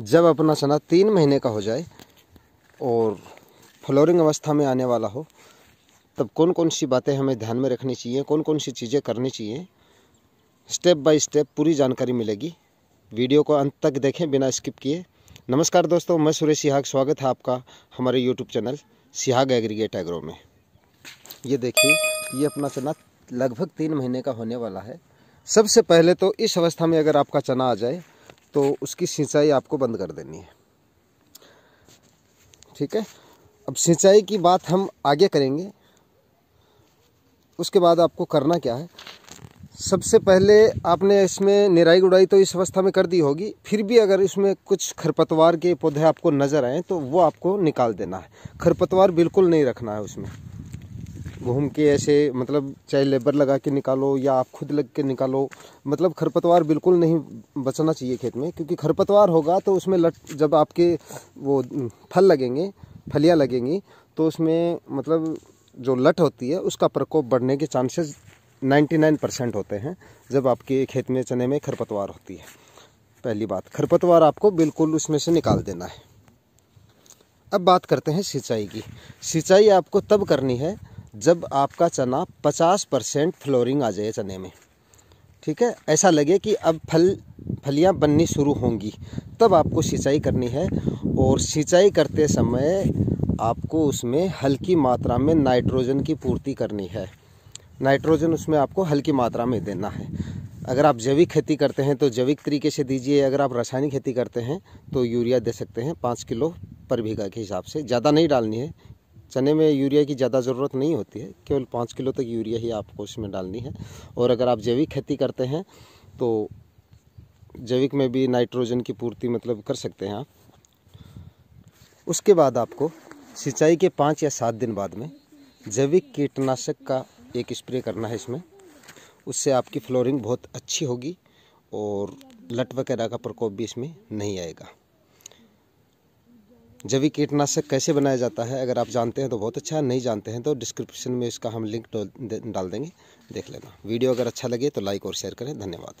जब अपना चना तीन महीने का हो जाए और फ्लोरिंग अवस्था में आने वाला हो तब कौन कौन सी बातें हमें ध्यान में रखनी चाहिए कौन कौन सी चीज़ें करनी चाहिए स्टेप बाय स्टेप पूरी जानकारी मिलेगी वीडियो को अंत तक देखें बिना स्किप किए नमस्कार दोस्तों मैं सुरेश सिहाग स्वागत है आपका हमारे YouTube channel Sihag aggregate agro में ये देखिए ये अपना चना लगभग तीन महीने का होने वाला है सबसे पहले तो इस अवस्था में अगर आपका चना आ जाए तो उसकी सिंचाई आपको बंद कर देनी है ठीक है अब सिंचाई की बात हम आगे करेंगे उसके बाद आपको करना क्या है सबसे पहले आपने इसमें निराई गुड़ाई तो इस अवस्था में कर दी होगी फिर भी अगर इसमें कुछ खरपतवार के पौधे आपको नज़र आए तो वो आपको निकाल देना है खरपतवार बिल्कुल नहीं रखना है उसमें घूम के ऐसे मतलब चाहे लेबर लगा के निकालो या आप खुद लग के निकालो मतलब खरपतवार बिल्कुल नहीं बचना चाहिए खेत में क्योंकि खरपतवार होगा तो उसमें लट जब आपके वो फल लगेंगे फलियाँ लगेंगी तो उसमें मतलब जो लट होती है उसका प्रकोप बढ़ने के चांसेस 99 परसेंट होते हैं जब आपके खेत में चने में खरपतवार होती है पहली बात खरपतवार आपको बिल्कुल उसमें से निकाल देना है अब बात करते हैं सिंचाई की सिंचाई आपको तब करनी है जब आपका चना 50 परसेंट फ्लोरिंग आ जाए चने में ठीक है ऐसा लगे कि अब फल फलियां बननी शुरू होंगी तब आपको सिंचाई करनी है और सिंचाई करते समय आपको उसमें हल्की मात्रा में नाइट्रोजन की पूर्ति करनी है नाइट्रोजन उसमें आपको हल्की मात्रा में देना है अगर आप जैविक खेती करते हैं तो जैविक तरीके से दीजिए अगर आप रासायनिक खेती करते हैं तो यूरिया दे सकते हैं पाँच किलो पर बीघा के हिसाब से ज़्यादा नहीं डालनी है चने में यूरिया की ज़्यादा ज़रूरत नहीं होती है केवल पाँच किलो तक यूरिया ही आपको उसमें डालनी है और अगर आप जैविक खेती करते हैं तो जैविक में भी नाइट्रोजन की पूर्ति मतलब कर सकते हैं आप उसके बाद आपको सिंचाई के पाँच या सात दिन बाद में जैविक कीटनाशक का एक स्प्रे करना है इसमें उससे आपकी फ्लोरिंग बहुत अच्छी होगी और लट वगैरह का प्रकोप भी इसमें नहीं आएगा जैविक कीटनाशक कैसे बनाया जाता है अगर आप जानते हैं तो बहुत अच्छा है नहीं जानते हैं तो डिस्क्रिप्शन में इसका हम लिंक डाल देंगे देख लेना वीडियो अगर अच्छा लगे तो लाइक और शेयर करें धन्यवाद